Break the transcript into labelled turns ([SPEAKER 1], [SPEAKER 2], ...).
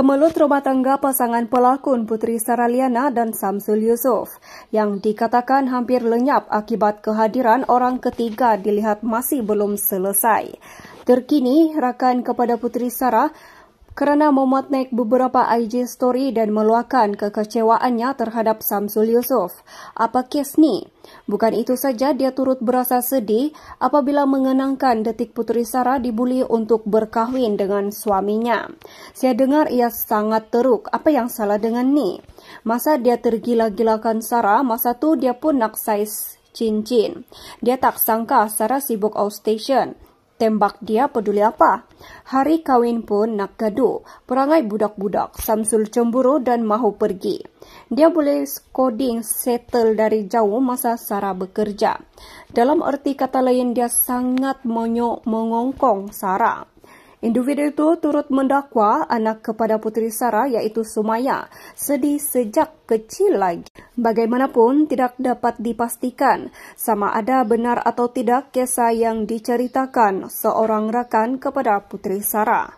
[SPEAKER 1] Kemelut rumah tangga pasangan pelakon Putri Saraliana dan Samsul Yusof yang dikatakan hampir lenyap akibat kehadiran orang ketiga dilihat masih belum selesai. Terkini, rakan kepada Putri Sarah, kerana memuat naik beberapa IG story dan meluahkan kekecewaannya terhadap Samsul Yusof. Apa kes ni? Bukan itu saja dia turut berasa sedih apabila mengenangkan detik Puteri Sarah dibuli untuk berkahwin dengan suaminya. Saya dengar ia sangat teruk. Apa yang salah dengan ni? Masa dia tergila-gilakan Sarah, masa tu dia pun nak saiz cincin. Dia tak sangka Sarah sibuk outstation tembak dia peduli apa. Hari kawin pun nak gaduh, perangai budak-budak, Samsul cemburu dan mahu pergi. Dia boleh skoding settle dari jauh masa Sarah bekerja. Dalam erti kata lain, dia sangat menyok mengongkong Sarah. Individu itu turut mendakwa anak kepada puteri Sarah iaitu Sumaya sedih sejak kecil lagi. Bagaimanapun tidak dapat dipastikan sama ada benar atau tidak kisah yang diceritakan seorang rakan kepada puteri Sarah.